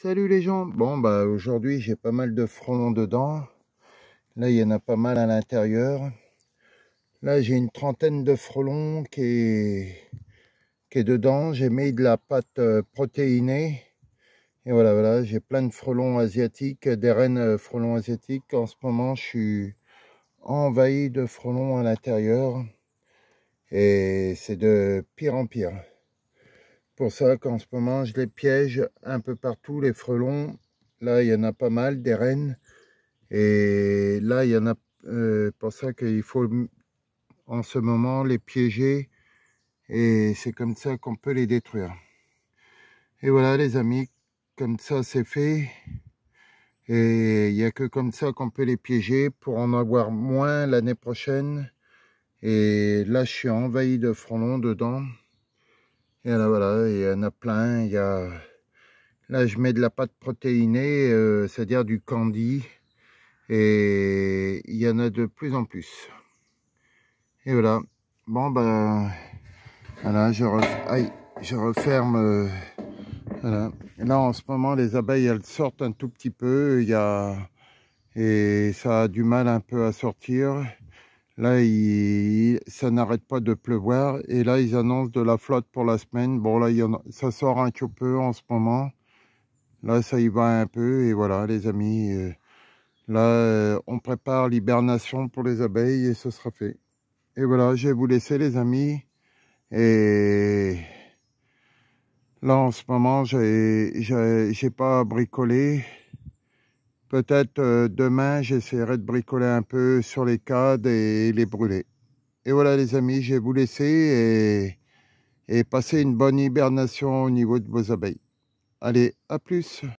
Salut les gens Bon bah aujourd'hui j'ai pas mal de frelons dedans. Là il y en a pas mal à l'intérieur. Là j'ai une trentaine de frelons qui est, qui est dedans. J'ai mis de la pâte euh, protéinée. Et voilà, voilà, j'ai plein de frelons asiatiques, des reines euh, frelons asiatiques. En ce moment je suis envahi de frelons à l'intérieur. Et c'est de pire en pire pour ça qu'en ce moment, je les piège un peu partout, les frelons. Là, il y en a pas mal, des rennes. Et là, il y en a... Euh, pour ça qu'il faut, en ce moment, les piéger. Et c'est comme ça qu'on peut les détruire. Et voilà, les amis, comme ça, c'est fait. Et il n'y a que comme ça qu'on peut les piéger pour en avoir moins l'année prochaine. Et là, je suis envahi de frelons dedans. Et là voilà, il y en a plein. Il y a... Là, je mets de la pâte protéinée, euh, c'est-à-dire du candy. Et il y en a de plus en plus. Et voilà. Bon, ben... Voilà, je, referme... Euh, là, en ce moment, les abeilles, elles sortent un tout petit peu. Et ça a du mal un peu à sortir. Là, ça n'arrête pas de pleuvoir. Et là, ils annoncent de la flotte pour la semaine. Bon, là, ça sort un peu en ce moment. Là, ça y va un peu. Et voilà, les amis. Euh, là, euh, on prépare l'hibernation pour les abeilles et ce sera fait. Et voilà, je vais vous laisser, les amis. Et là, en ce moment, j'ai pas bricolé. Peut-être euh, demain, j'essaierai de bricoler un peu sur les cadres et les brûler. Et voilà les amis, je vais vous laisser et, passer une bonne hibernation au niveau de vos abeilles. Allez, à plus